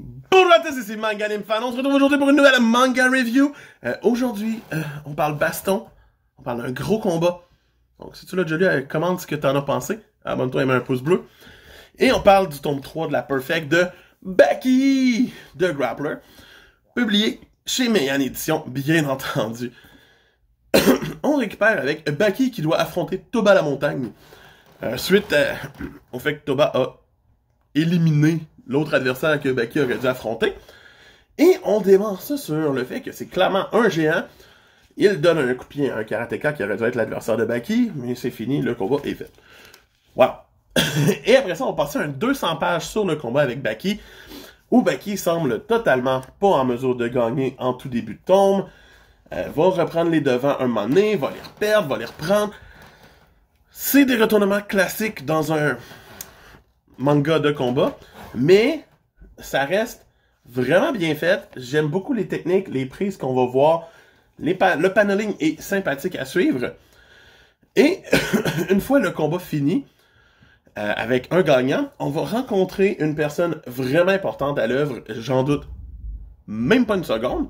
Bonjour à tous, ici Manga Fan. On se retrouve aujourd'hui pour une nouvelle manga review. Euh, aujourd'hui, euh, on parle baston. On parle d'un gros combat. Donc, si tu l'as déjà lu, euh, commente ce que t'en as pensé. Abonne-toi et mets un pouce bleu. Et on parle du tome 3 de la Perfect de Baki, de Grappler. Publié chez Mayan Édition, bien entendu. on récupère avec Baki qui doit affronter Toba la montagne. suite au fait que Toba a éliminé l'autre adversaire que Baki aurait dû affronter. Et on démarre ça sur le fait que c'est clairement un géant. Il donne un coup de pied à un karatéka qui aurait dû être l'adversaire de Baki, mais c'est fini, le combat est fait. Wow! et après ça, on à un 200 pages sur le combat avec Baki, où Baki semble totalement pas en mesure de gagner en tout début de tombe, Elle euh, va reprendre les devants un moment donné, va les reperdre, va les reprendre. C'est des retournements classiques dans un manga de combat. Mais ça reste vraiment bien fait. J'aime beaucoup les techniques, les prises qu'on va voir. le paneling est sympathique à suivre. Et une fois le combat fini, euh, avec un gagnant, on va rencontrer une personne vraiment importante à l'œuvre, j'en doute même pas une seconde.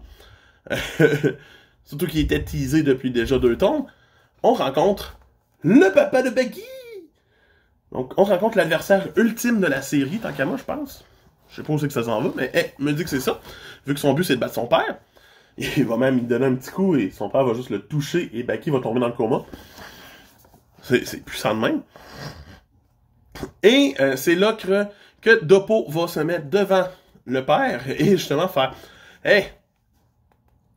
Surtout qu'il était teasé depuis déjà deux temps. On rencontre le papa de Becky! Donc, on rencontre l'adversaire ultime de la série, tant qu'à moi, je pense. Je sais pas où c'est que ça s'en va, mais hey, me dit que c'est ça. Vu que son but, c'est de battre son père. Il va même lui donner un petit coup et son père va juste le toucher et qui va tomber dans le coma. C'est puissant de même. Et euh, c'est là que, Dopo va se mettre devant le père et justement faire Hey,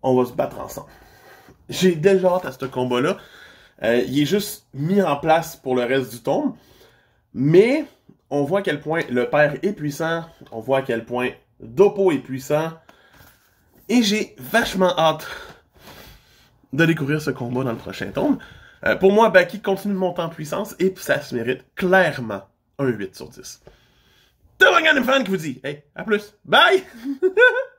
on va se battre ensemble. J'ai déjà hâte à ce combat-là. Euh, il est juste mis en place pour le reste du tombe. Mais on voit à quel point le père est puissant, on voit à quel point Dopo est puissant. Et j'ai vachement hâte de découvrir ce combat dans le prochain tome. Euh, pour moi, Baki continue de monter en puissance et ça se mérite clairement un 8 sur 10. T'as fan qui vous dit, hey, à plus, bye!